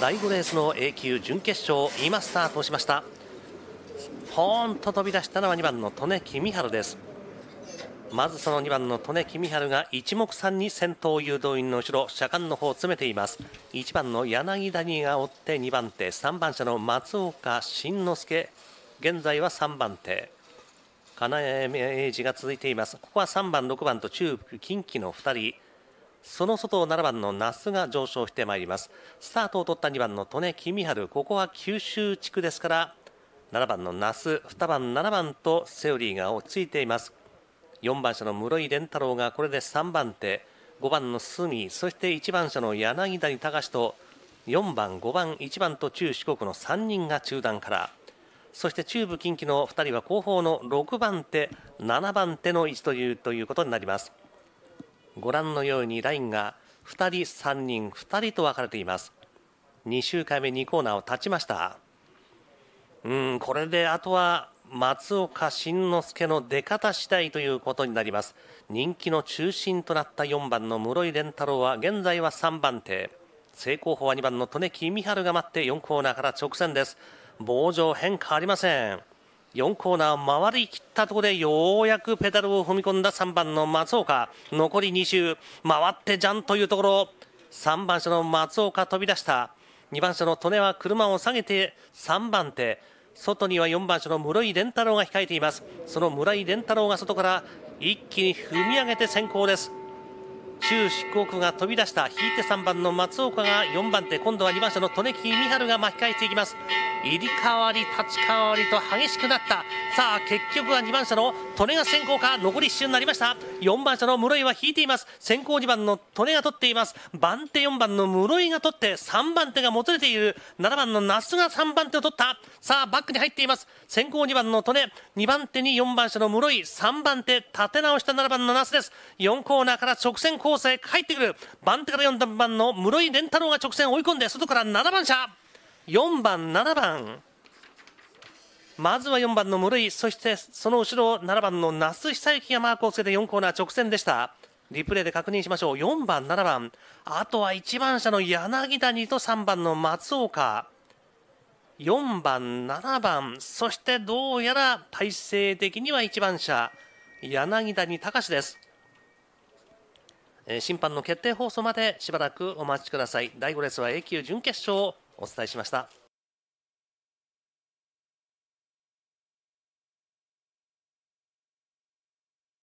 第5レースの A 級準決勝今スタートしましたポーンと飛び出したのは2番の利根公春ですまずその2番の利根公春が一目散に先頭誘導員の後ろ車間の方を詰めています1番の柳谷が追って2番手3番車の松岡慎之助現在は3番手金谷英二が続いていますここは3番6番と中近畿の2人その外を7番の那須が上昇してまいりますスタートを取った2番の利根公春ここは九州地区ですから7番の那須2番7番とセオリーが落ち着いています4番車の室井蓮太郎がこれで3番手5番の杉そして1番車の柳谷隆と4番5番1番と中四国の3人が中段からそして中部近畿の2人は後方の6番手7番手の位置というということになります。ご覧のようにラインが2人3人2人と分かれています2週間目2コーナーを立ちましたうんこれであとは松岡慎之助の出方次第ということになります人気の中心となった4番の室井蓮太郎は現在は3番手正攻法は2番の利根木美春が待って4コーナーから直線です棒状変化ありません4コーナー回りきったところでようやくペダルを踏み込んだ3番の松岡残り2周回ってじゃんというところ3番車の松岡飛び出した2番車の利根は車を下げて3番手外には4番車の室井蓮太郎が控えていますその村井蓮太郎が外から一気に踏み上げて先行です中四国が飛び出した引いて3番の松岡が4番手今度は2番車の利根木美春が巻き返していきます入り代わり立ち代わりと激しくなったさあ結局は2番車の利根が先行か残り1周になりました4番車の室井は引いています先行2番の利根が取っています番手4番の室井が取って3番手がもつれている7番の那須が3番手を取ったさあバックに入っています先行2番の利根2番手に4番車の室井3番手立て直した7番の那須です4コーナーから直線構成帰ってくる番手から4番の室井蓮太郎が直線追い込んで外から7番車4番、7番まずは4番の室井そしてその後ろ7番の那須久幸がマークをつけて4コーナー直線でしたリプレイで確認しましょう4番、7番あとは1番車の柳谷と3番の松岡4番、7番そしてどうやら体勢的には1番車柳谷隆です審判の決定放送までしばらくお待ちください第5レースは永久準決勝お伝えしました。